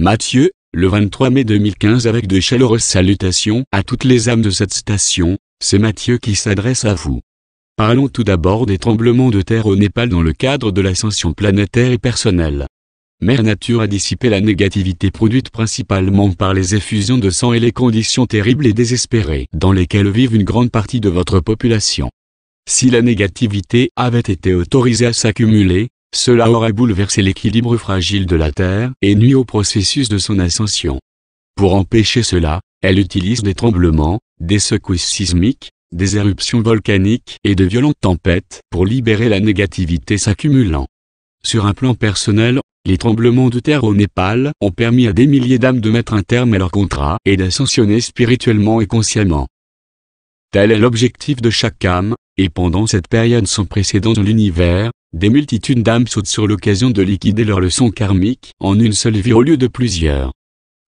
Mathieu, le 23 mai 2015 avec de chaleureuses salutations à toutes les âmes de cette station, c'est Mathieu qui s'adresse à vous. Parlons tout d'abord des tremblements de terre au Népal dans le cadre de l'ascension planétaire et personnelle. Mère Nature a dissipé la négativité produite principalement par les effusions de sang et les conditions terribles et désespérées dans lesquelles vivent une grande partie de votre population. Si la négativité avait été autorisée à s'accumuler, cela aurait bouleversé l'équilibre fragile de la Terre et nuit au processus de son ascension. Pour empêcher cela, elle utilise des tremblements, des secousses sismiques, des éruptions volcaniques et de violentes tempêtes pour libérer la négativité s'accumulant. Sur un plan personnel, les tremblements de terre au Népal ont permis à des milliers d'âmes de mettre un terme à leur contrat et d'ascensionner spirituellement et consciemment. Tel est l'objectif de chaque âme, et pendant cette période sans précédent dans l'univers, des multitudes d'âmes sautent sur l'occasion de liquider leurs leçons karmiques en une seule vie au lieu de plusieurs.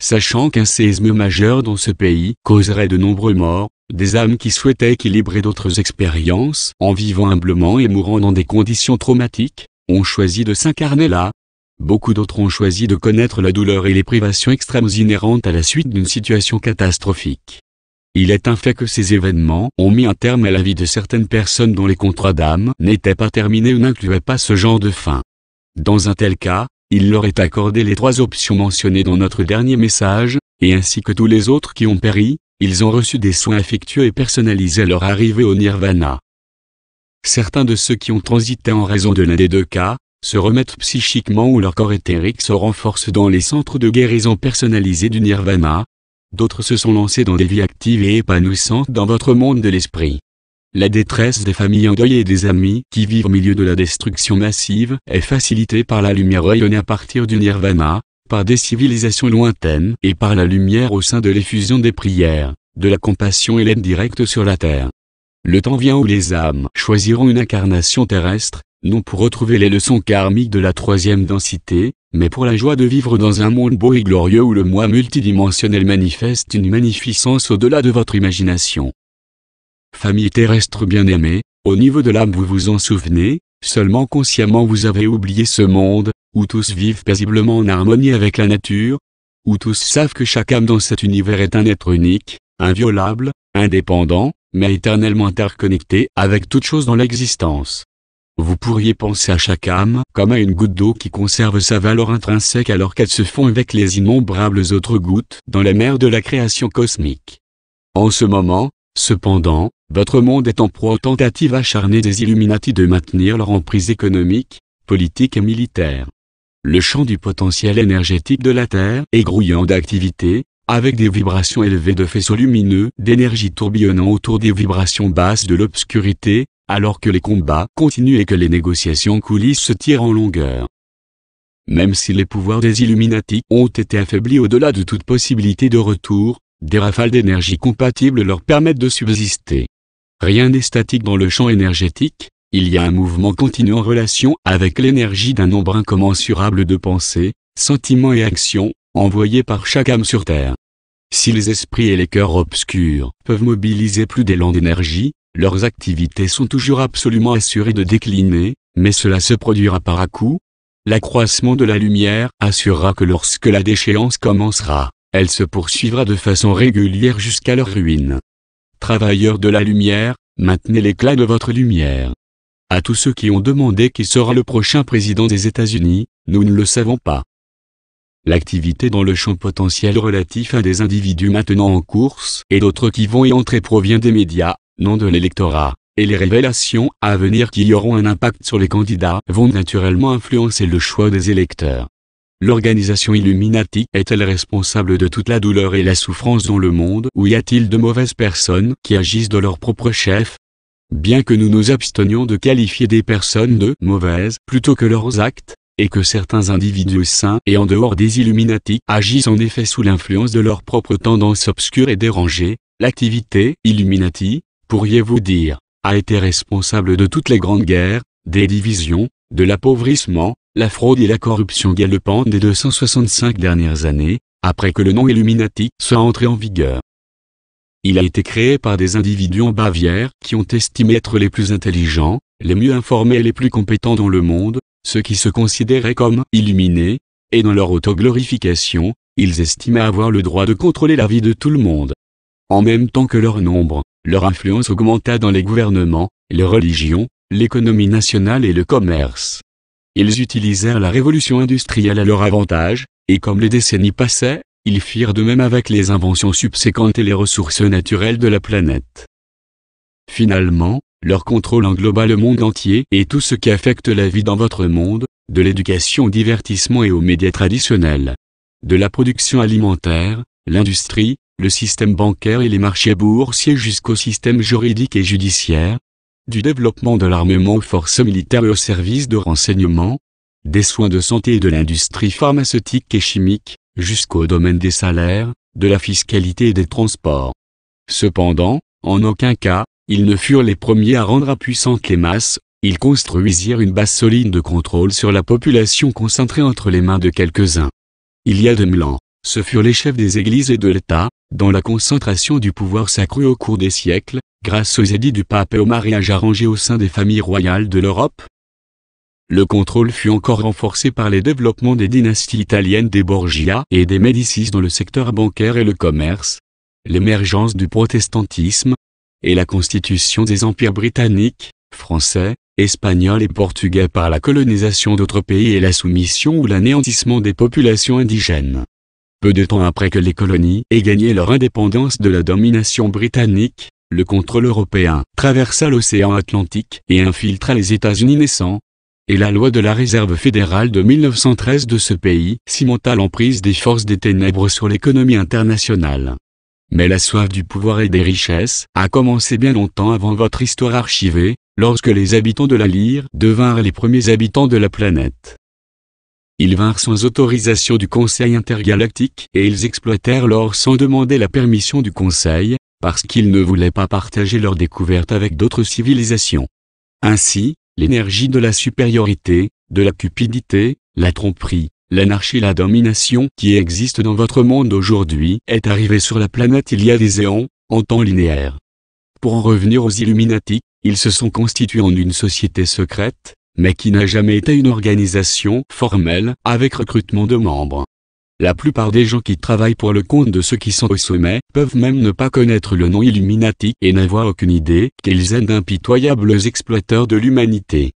Sachant qu'un séisme majeur dans ce pays causerait de nombreux morts, des âmes qui souhaitaient équilibrer d'autres expériences en vivant humblement et mourant dans des conditions traumatiques, ont choisi de s'incarner là. Beaucoup d'autres ont choisi de connaître la douleur et les privations extrêmes inhérentes à la suite d'une situation catastrophique. Il est un fait que ces événements ont mis un terme à la vie de certaines personnes dont les contrats d'âme n'étaient pas terminés ou n'incluaient pas ce genre de fin. Dans un tel cas, il leur est accordé les trois options mentionnées dans notre dernier message, et ainsi que tous les autres qui ont péri, ils ont reçu des soins affectueux et personnalisés à leur arrivée au nirvana. Certains de ceux qui ont transité en raison de l'un des deux cas, se remettent psychiquement ou leur corps éthérique se renforce dans les centres de guérison personnalisés du nirvana, D'autres se sont lancés dans des vies actives et épanouissantes dans votre monde de l'esprit. La détresse des familles endeuillées et des amis qui vivent au milieu de la destruction massive est facilitée par la lumière rayonnée à partir du nirvana, par des civilisations lointaines et par la lumière au sein de l'effusion des prières, de la compassion et l'aide directe sur la terre. Le temps vient où les âmes choisiront une incarnation terrestre, non pour retrouver les leçons karmiques de la troisième densité, mais pour la joie de vivre dans un monde beau et glorieux où le moi multidimensionnel manifeste une magnificence au-delà de votre imagination. Famille terrestre bien-aimée, au niveau de l'âme vous vous en souvenez, seulement consciemment vous avez oublié ce monde, où tous vivent paisiblement en harmonie avec la nature, où tous savent que chaque âme dans cet univers est un être unique, inviolable, indépendant, mais éternellement interconnecté avec toute chose dans l'existence. Vous pourriez penser à chaque âme comme à une goutte d'eau qui conserve sa valeur intrinsèque alors qu'elle se fond avec les innombrables autres gouttes dans la mer de la création cosmique. En ce moment, cependant, votre monde est en proie aux tentatives acharnées des Illuminati de maintenir leur emprise économique, politique et militaire. Le champ du potentiel énergétique de la Terre est grouillant d'activité, avec des vibrations élevées de faisceaux lumineux, d'énergie tourbillonnant autour des vibrations basses de l'obscurité, alors que les combats continuent et que les négociations coulissent se tirent en longueur. Même si les pouvoirs des Illuminati ont été affaiblis au-delà de toute possibilité de retour, des rafales d'énergie compatibles leur permettent de subsister. Rien n'est statique dans le champ énergétique, il y a un mouvement continu en relation avec l'énergie d'un nombre incommensurable de pensées, sentiments et actions, envoyés par chaque âme sur Terre. Si les esprits et les cœurs obscurs peuvent mobiliser plus d'élan d'énergie, leurs activités sont toujours absolument assurées de décliner, mais cela se produira par à coup. L'accroissement de la lumière assurera que lorsque la déchéance commencera, elle se poursuivra de façon régulière jusqu'à leur ruine. Travailleurs de la lumière, maintenez l'éclat de votre lumière. À tous ceux qui ont demandé qui sera le prochain président des États-Unis, nous ne le savons pas. L'activité dans le champ potentiel relatif à des individus maintenant en course et d'autres qui vont y entrer provient des médias, nom de l'électorat, et les révélations à venir qui auront un impact sur les candidats vont naturellement influencer le choix des électeurs. L'organisation Illuminati est-elle responsable de toute la douleur et la souffrance dans le monde ou y a-t-il de mauvaises personnes qui agissent de leur propre chef Bien que nous nous abstenions de qualifier des personnes de mauvaises plutôt que leurs actes, et que certains individus sains et en dehors des Illuminati agissent en effet sous l'influence de leurs propres tendances obscures et dérangées, l'activité Illuminati pourriez-vous dire, a été responsable de toutes les grandes guerres, des divisions, de l'appauvrissement, la fraude et la corruption galopante des 265 dernières années, après que le nom Illuminati soit entré en vigueur. Il a été créé par des individus en Bavière qui ont estimé être les plus intelligents, les mieux informés et les plus compétents dans le monde, ceux qui se considéraient comme illuminés, et dans leur autoglorification, ils estimaient avoir le droit de contrôler la vie de tout le monde. En même temps que leur nombre, leur influence augmenta dans les gouvernements, les religions, l'économie nationale et le commerce. Ils utilisèrent la révolution industrielle à leur avantage, et comme les décennies passaient, ils firent de même avec les inventions subséquentes et les ressources naturelles de la planète. Finalement, leur contrôle engloba le monde entier et tout ce qui affecte la vie dans votre monde, de l'éducation au divertissement et aux médias traditionnels. De la production alimentaire, l'industrie, le système bancaire et les marchés boursiers jusqu'au système juridique et judiciaire, du développement de l'armement aux forces militaires et aux services de renseignement, des soins de santé et de l'industrie pharmaceutique et chimique, jusqu'au domaine des salaires, de la fiscalité et des transports. Cependant, en aucun cas, ils ne furent les premiers à rendre impuissantes les masses, ils construisirent une base solide de contrôle sur la population concentrée entre les mains de quelques-uns. Il y a mille ans, ce furent les chefs des églises et de l'État, dont la concentration du pouvoir s'accrut au cours des siècles, grâce aux édits du pape et aux mariages arrangés au sein des familles royales de l'Europe. Le contrôle fut encore renforcé par les développements des dynasties italiennes des Borgia et des Médicis dans le secteur bancaire et le commerce, l'émergence du protestantisme, et la constitution des empires britanniques, français, espagnols et portugais par la colonisation d'autres pays et la soumission ou l'anéantissement des populations indigènes. Peu de temps après que les colonies aient gagné leur indépendance de la domination britannique, le contrôle européen traversa l'océan Atlantique et infiltra les États-Unis naissants, et la loi de la réserve fédérale de 1913 de ce pays cimenta l'emprise des forces des ténèbres sur l'économie internationale. Mais la soif du pouvoir et des richesses a commencé bien longtemps avant votre histoire archivée, lorsque les habitants de la Lyre devinrent les premiers habitants de la planète. Ils vinrent sans autorisation du Conseil intergalactique et ils exploitèrent l'or sans demander la permission du Conseil, parce qu'ils ne voulaient pas partager leur découverte avec d'autres civilisations. Ainsi, l'énergie de la supériorité, de la cupidité, la tromperie, l'anarchie la domination qui existe dans votre monde aujourd'hui est arrivée sur la planète il y a des éons, en temps linéaire. Pour en revenir aux Illuminatiques, ils se sont constitués en une société secrète, mais qui n'a jamais été une organisation formelle, avec recrutement de membres. La plupart des gens qui travaillent pour le compte de ceux qui sont au sommet peuvent même ne pas connaître le nom Illuminati et n'avoir aucune idée qu'ils aident d'impitoyables exploiteurs de l'humanité.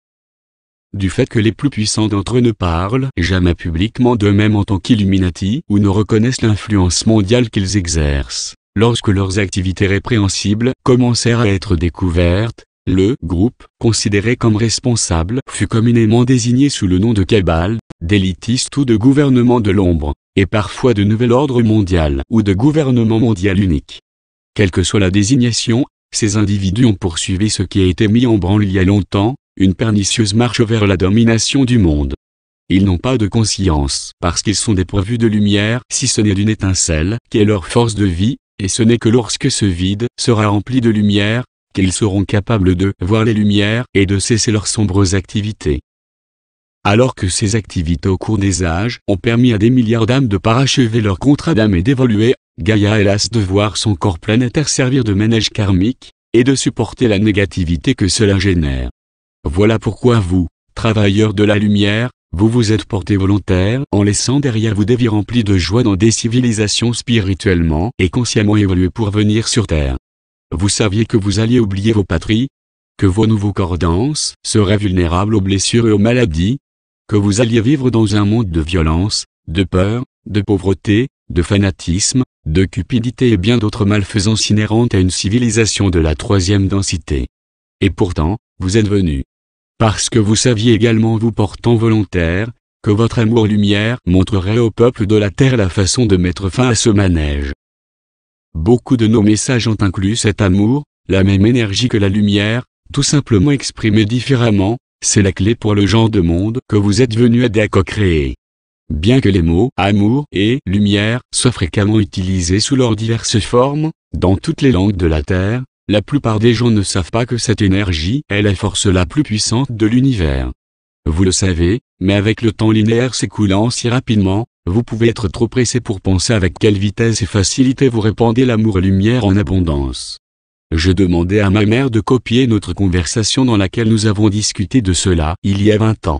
Du fait que les plus puissants d'entre eux ne parlent jamais publiquement d'eux-mêmes en tant qu'Illuminati ou ne reconnaissent l'influence mondiale qu'ils exercent, lorsque leurs activités répréhensibles commencèrent à être découvertes, le groupe, considéré comme responsable, fut communément désigné sous le nom de cabale, d'élitiste ou de gouvernement de l'ombre, et parfois de nouvel ordre mondial ou de gouvernement mondial unique. Quelle que soit la désignation, ces individus ont poursuivi ce qui a été mis en branle il y a longtemps, une pernicieuse marche vers la domination du monde. Ils n'ont pas de conscience parce qu'ils sont dépourvus de lumière si ce n'est d'une étincelle qui est leur force de vie, et ce n'est que lorsque ce vide sera rempli de lumière qu'ils seront capables de voir les lumières et de cesser leurs sombres activités. Alors que ces activités au cours des âges ont permis à des milliards d'âmes de parachever leur contrat d'âme et d'évoluer, Gaïa hélas de voir son corps planétaire servir de manège karmique, et de supporter la négativité que cela génère. Voilà pourquoi vous, travailleurs de la lumière, vous vous êtes portés volontaires en laissant derrière vous des vies remplies de joie dans des civilisations spirituellement et consciemment évoluées pour venir sur Terre. Vous saviez que vous alliez oublier vos patries Que vos nouveaux corps seraient vulnérables aux blessures et aux maladies Que vous alliez vivre dans un monde de violence, de peur, de pauvreté, de fanatisme, de cupidité et bien d'autres malfaisances inhérentes à une civilisation de la troisième densité. Et pourtant, vous êtes venus. Parce que vous saviez également vous portant volontaire, que votre amour lumière montrerait au peuple de la terre la façon de mettre fin à ce manège. Beaucoup de nos messages ont inclus cet amour, la même énergie que la lumière, tout simplement exprimée différemment, c'est la clé pour le genre de monde que vous êtes venu à co-créer. Bien que les mots amour et lumière soient fréquemment utilisés sous leurs diverses formes, dans toutes les langues de la Terre, la plupart des gens ne savent pas que cette énergie est la force la plus puissante de l'univers. Vous le savez, mais avec le temps linéaire s'écoulant si rapidement, vous pouvez être trop pressé pour penser avec quelle vitesse et facilité vous répandez l'amour et lumière en abondance. Je demandais à ma mère de copier notre conversation dans laquelle nous avons discuté de cela il y a 20 ans.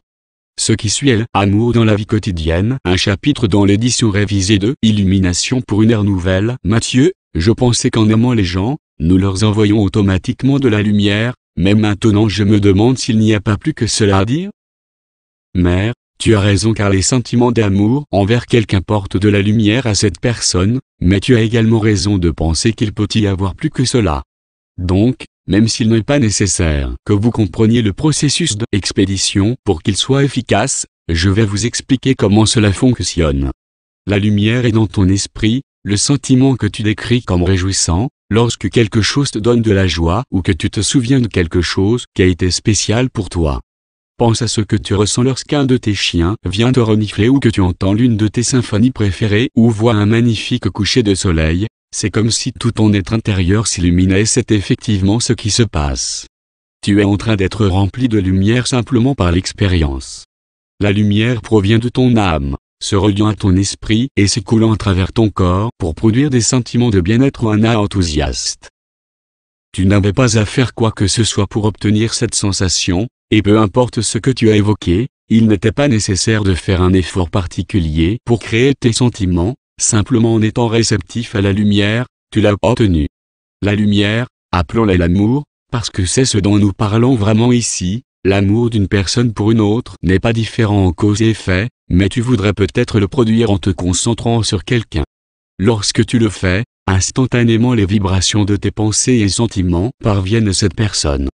Ce qui suit est Amour dans la vie quotidienne, un chapitre dans l'édition révisée de Illumination pour une ère nouvelle. Mathieu, je pensais qu'en aimant les gens, nous leur envoyons automatiquement de la lumière, mais maintenant je me demande s'il n'y a pas plus que cela à dire. Mère, tu as raison car les sentiments d'amour envers quelqu'un portent de la lumière à cette personne, mais tu as également raison de penser qu'il peut y avoir plus que cela. Donc, même s'il n'est pas nécessaire que vous compreniez le processus d'expédition pour qu'il soit efficace, je vais vous expliquer comment cela fonctionne. La lumière est dans ton esprit, le sentiment que tu décris comme réjouissant, lorsque quelque chose te donne de la joie ou que tu te souviens de quelque chose qui a été spécial pour toi. Pense à ce que tu ressens lorsqu'un de tes chiens vient te renifler ou que tu entends l'une de tes symphonies préférées ou vois un magnifique coucher de soleil, c'est comme si tout ton être intérieur s'illuminait c'est effectivement ce qui se passe. Tu es en train d'être rempli de lumière simplement par l'expérience. La lumière provient de ton âme, se reliant à ton esprit et s'écoulant à travers ton corps pour produire des sentiments de bien-être ou un enthousiaste. Tu n'avais pas à faire quoi que ce soit pour obtenir cette sensation, et peu importe ce que tu as évoqué, il n'était pas nécessaire de faire un effort particulier pour créer tes sentiments, simplement en étant réceptif à la lumière, tu l'as obtenu. La lumière, appelons-la l'amour, parce que c'est ce dont nous parlons vraiment ici, l'amour d'une personne pour une autre n'est pas différent en cause et effet, mais tu voudrais peut-être le produire en te concentrant sur quelqu'un. Lorsque tu le fais, instantanément les vibrations de tes pensées et sentiments parviennent à cette personne.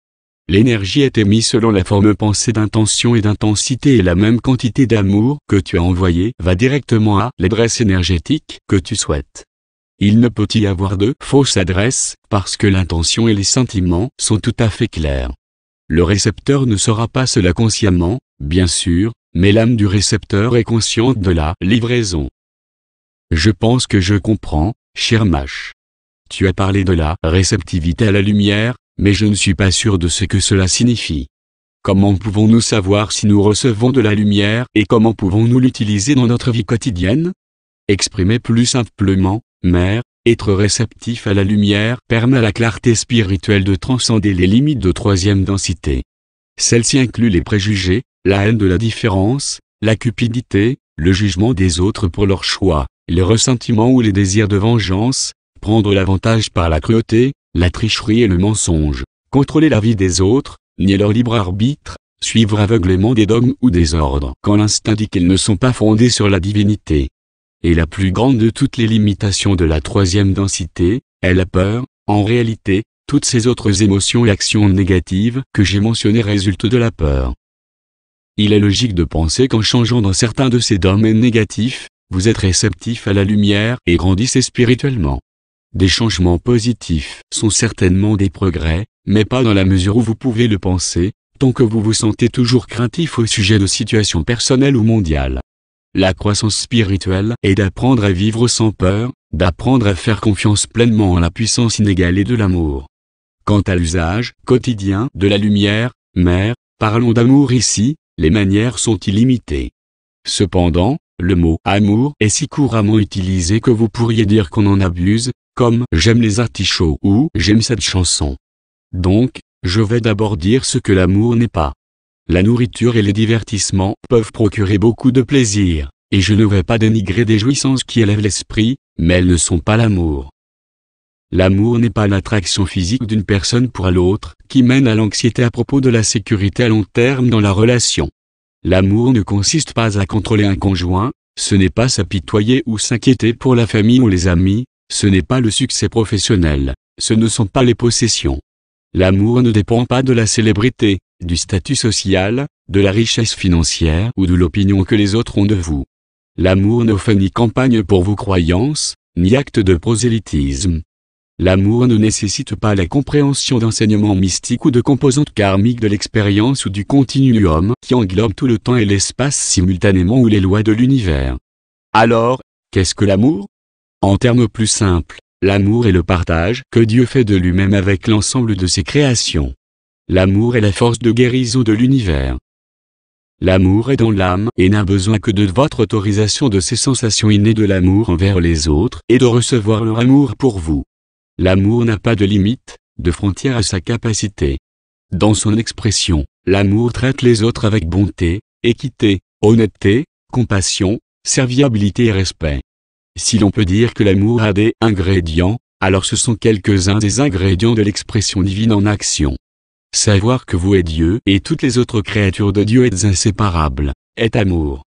L'énergie est émise selon la forme pensée d'intention et d'intensité et la même quantité d'amour que tu as envoyé va directement à l'adresse énergétique que tu souhaites. Il ne peut y avoir de fausse adresse, parce que l'intention et les sentiments sont tout à fait clairs. Le récepteur ne saura pas cela consciemment, bien sûr, mais l'âme du récepteur est consciente de la livraison. Je pense que je comprends, cher Mache. Tu as parlé de la réceptivité à la lumière, mais je ne suis pas sûr de ce que cela signifie. Comment pouvons-nous savoir si nous recevons de la lumière et comment pouvons-nous l'utiliser dans notre vie quotidienne Exprimer plus simplement, Mère, être réceptif à la lumière permet à la clarté spirituelle de transcender les limites de troisième densité. Celle-ci inclut les préjugés, la haine de la différence, la cupidité, le jugement des autres pour leurs choix, les ressentiments ou les désirs de vengeance, prendre l'avantage par la cruauté, la tricherie et le mensonge, contrôler la vie des autres, nier leur libre arbitre, suivre aveuglément des dogmes ou des ordres quand l'instinct dit qu'ils ne sont pas fondés sur la divinité. Et la plus grande de toutes les limitations de la troisième densité, est la peur, en réalité, toutes ces autres émotions et actions négatives que j'ai mentionnées résultent de la peur. Il est logique de penser qu'en changeant dans certains de ces domaines négatifs, vous êtes réceptif à la lumière et grandissez spirituellement. Des changements positifs sont certainement des progrès, mais pas dans la mesure où vous pouvez le penser, tant que vous vous sentez toujours craintif au sujet de situations personnelles ou mondiales. La croissance spirituelle est d'apprendre à vivre sans peur, d'apprendre à faire confiance pleinement en la puissance inégalée de l'amour. Quant à l'usage quotidien de la lumière, mère, parlons d'amour ici, les manières sont illimitées. Cependant, le mot amour est si couramment utilisé que vous pourriez dire qu'on en abuse, comme J'aime les artichauts ou J'aime cette chanson. Donc, je vais d'abord dire ce que l'amour n'est pas. La nourriture et les divertissements peuvent procurer beaucoup de plaisir, et je ne vais pas dénigrer des jouissances qui élèvent l'esprit, mais elles ne sont pas l'amour. L'amour n'est pas l'attraction physique d'une personne pour l'autre qui mène à l'anxiété à propos de la sécurité à long terme dans la relation. L'amour ne consiste pas à contrôler un conjoint, ce n'est pas s'apitoyer ou s'inquiéter pour la famille ou les amis, ce n'est pas le succès professionnel, ce ne sont pas les possessions. L'amour ne dépend pas de la célébrité, du statut social, de la richesse financière ou de l'opinion que les autres ont de vous. L'amour ne fait ni campagne pour vos croyances, ni acte de prosélytisme. L'amour ne nécessite pas la compréhension d'enseignements mystiques ou de composantes karmiques de l'expérience ou du continuum qui englobe tout le temps et l'espace simultanément ou les lois de l'univers. Alors, qu'est-ce que l'amour en termes plus simples, l'amour est le partage que Dieu fait de lui-même avec l'ensemble de ses créations. L'amour est la force de guérison de l'univers. L'amour est dans l'âme et n'a besoin que de votre autorisation de ses sensations innées de l'amour envers les autres et de recevoir leur amour pour vous. L'amour n'a pas de limite, de frontières à sa capacité. Dans son expression, l'amour traite les autres avec bonté, équité, honnêteté, compassion, serviabilité et respect. Si l'on peut dire que l'amour a des ingrédients, alors ce sont quelques-uns des ingrédients de l'expression divine en action. Savoir que vous êtes Dieu et toutes les autres créatures de Dieu êtes inséparables, est amour.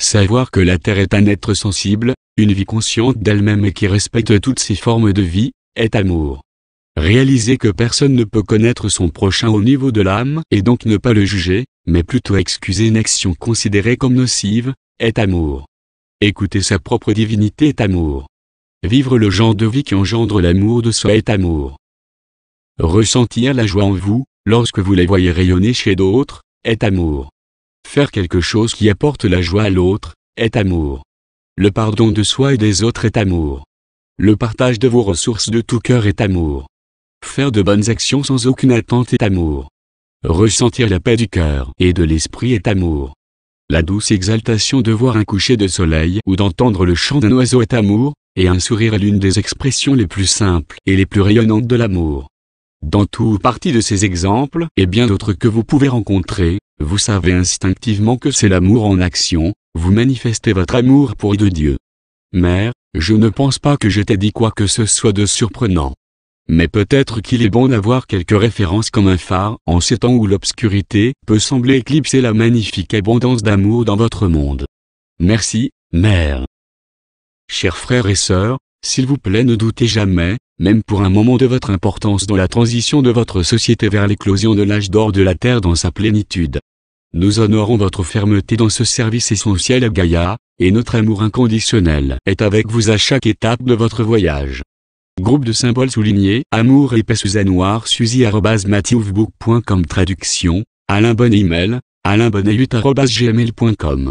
Savoir que la Terre est un être sensible, une vie consciente d'elle-même et qui respecte toutes ses formes de vie, est amour. Réaliser que personne ne peut connaître son prochain au niveau de l'âme et donc ne pas le juger, mais plutôt excuser une action considérée comme nocive, est amour. Écouter sa propre divinité est amour. Vivre le genre de vie qui engendre l'amour de soi est amour. Ressentir la joie en vous, lorsque vous la voyez rayonner chez d'autres, est amour. Faire quelque chose qui apporte la joie à l'autre, est amour. Le pardon de soi et des autres est amour. Le partage de vos ressources de tout cœur est amour. Faire de bonnes actions sans aucune attente est amour. Ressentir la paix du cœur et de l'esprit est amour. La douce exaltation de voir un coucher de soleil ou d'entendre le chant d'un oiseau est amour, et un sourire est l'une des expressions les plus simples et les plus rayonnantes de l'amour. Dans tout ou partie de ces exemples et bien d'autres que vous pouvez rencontrer, vous savez instinctivement que c'est l'amour en action, vous manifestez votre amour pour de Dieu. Mère, je ne pense pas que je t'ai dit quoi que ce soit de surprenant. Mais peut-être qu'il est bon d'avoir quelques références comme un phare, en ces temps où l'obscurité peut sembler éclipser la magnifique abondance d'amour dans votre monde. Merci, Mère. Chers frères et sœurs, s'il vous plaît ne doutez jamais, même pour un moment de votre importance dans la transition de votre société vers l'éclosion de l'âge d'or de la Terre dans sa plénitude. Nous honorons votre fermeté dans ce service essentiel à Gaïa, et notre amour inconditionnel est avec vous à chaque étape de votre voyage. Groupe de symboles soulignés, amour et sous Suzanne Noir Suzy Traduction, Alain Bonnet Email, alainbonnet gmail.com